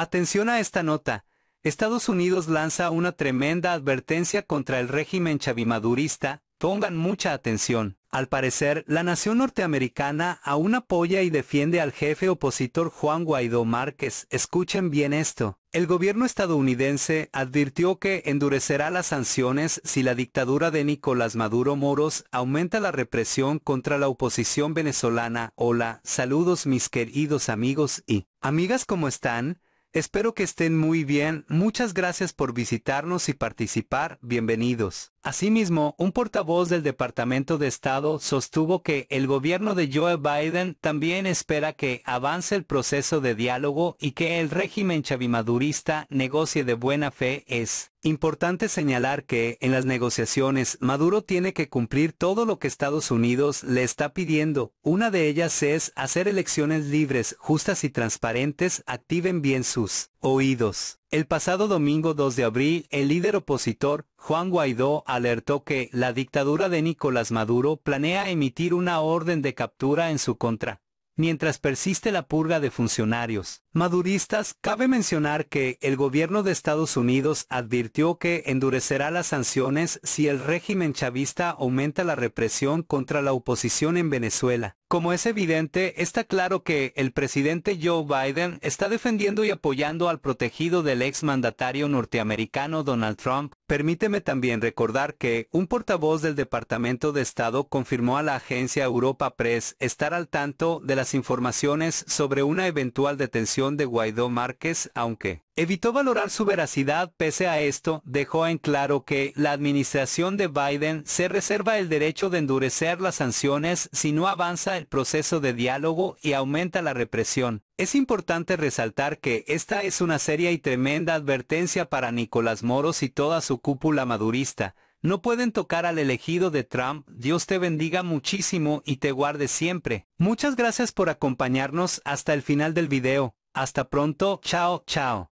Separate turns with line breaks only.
Atención a esta nota. Estados Unidos lanza una tremenda advertencia contra el régimen chavimadurista, pongan mucha atención. Al parecer, la nación norteamericana aún apoya y defiende al jefe opositor Juan Guaidó Márquez. Escuchen bien esto. El gobierno estadounidense advirtió que endurecerá las sanciones si la dictadura de Nicolás Maduro Moros aumenta la represión contra la oposición venezolana. Hola, saludos mis queridos amigos y amigas, ¿cómo están? Espero que estén muy bien, muchas gracias por visitarnos y participar, bienvenidos. Asimismo, un portavoz del Departamento de Estado sostuvo que el gobierno de Joe Biden también espera que avance el proceso de diálogo y que el régimen chavimadurista negocie de buena fe es Importante señalar que, en las negociaciones, Maduro tiene que cumplir todo lo que Estados Unidos le está pidiendo. Una de ellas es hacer elecciones libres, justas y transparentes, activen bien sus oídos. El pasado domingo 2 de abril, el líder opositor, Juan Guaidó, alertó que la dictadura de Nicolás Maduro planea emitir una orden de captura en su contra, mientras persiste la purga de funcionarios maduristas, cabe mencionar que el gobierno de Estados Unidos advirtió que endurecerá las sanciones si el régimen chavista aumenta la represión contra la oposición en Venezuela. Como es evidente, está claro que el presidente Joe Biden está defendiendo y apoyando al protegido del exmandatario norteamericano Donald Trump. Permíteme también recordar que un portavoz del Departamento de Estado confirmó a la agencia Europa Press estar al tanto de las informaciones sobre una eventual detención de Guaidó Márquez, aunque evitó valorar su veracidad pese a esto, dejó en claro que la administración de Biden se reserva el derecho de endurecer las sanciones si no avanza el proceso de diálogo y aumenta la represión. Es importante resaltar que esta es una seria y tremenda advertencia para Nicolás Moros y toda su cúpula madurista, no pueden tocar al elegido de Trump. Dios te bendiga muchísimo y te guarde siempre. Muchas gracias por acompañarnos hasta el final del video. Hasta pronto, chao, chao.